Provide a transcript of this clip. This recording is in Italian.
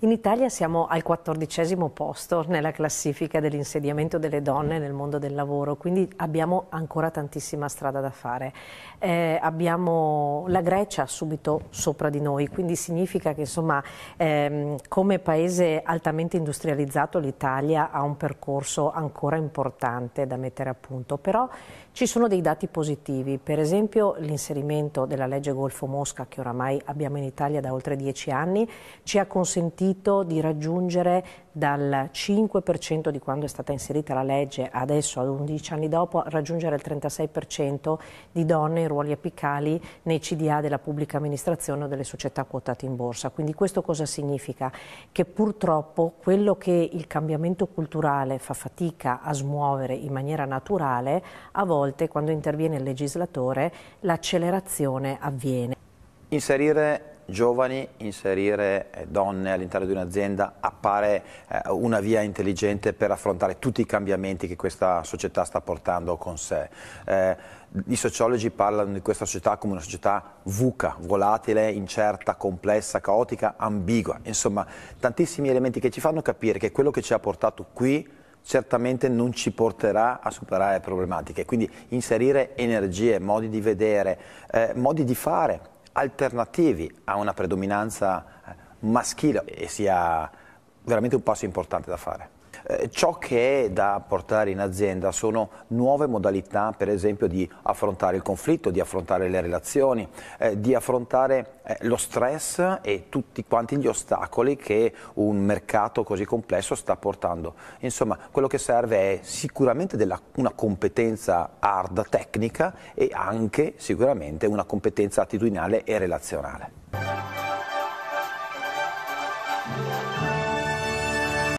In Italia siamo al quattordicesimo posto nella classifica dell'insediamento delle donne nel mondo del lavoro, quindi abbiamo ancora tantissima strada da fare. Eh, abbiamo la Grecia subito sopra di noi, quindi significa che insomma, ehm, come paese altamente industrializzato l'Italia ha un percorso ancora importante da mettere a punto, però ci sono dei dati positivi, per esempio l'inserimento della legge Golfo Mosca che oramai abbiamo in Italia da oltre dieci anni ci ha consentito consentito di raggiungere dal 5% di quando è stata inserita la legge adesso, ad 11 anni dopo, raggiungere il 36% di donne in ruoli apicali nei CDA della pubblica amministrazione o delle società quotate in borsa. Quindi questo cosa significa? Che purtroppo quello che il cambiamento culturale fa fatica a smuovere in maniera naturale, a volte quando interviene il legislatore l'accelerazione avviene. Inserire giovani, inserire eh, donne all'interno di un'azienda appare eh, una via intelligente per affrontare tutti i cambiamenti che questa società sta portando con sé. Eh, i sociologi parlano di questa società come una società VUCA, volatile, incerta, complessa, caotica, ambigua, insomma tantissimi elementi che ci fanno capire che quello che ci ha portato qui certamente non ci porterà a superare problematiche, quindi inserire energie, modi di vedere, eh, modi di fare alternativi a una predominanza eh, maschile e sia veramente un passo importante da fare. Eh, ciò che è da portare in azienda sono nuove modalità, per esempio, di affrontare il conflitto, di affrontare le relazioni, eh, di affrontare eh, lo stress e tutti quanti gli ostacoli che un mercato così complesso sta portando. Insomma, quello che serve è sicuramente della, una competenza hard tecnica e anche sicuramente una competenza attitudinale e relazionale.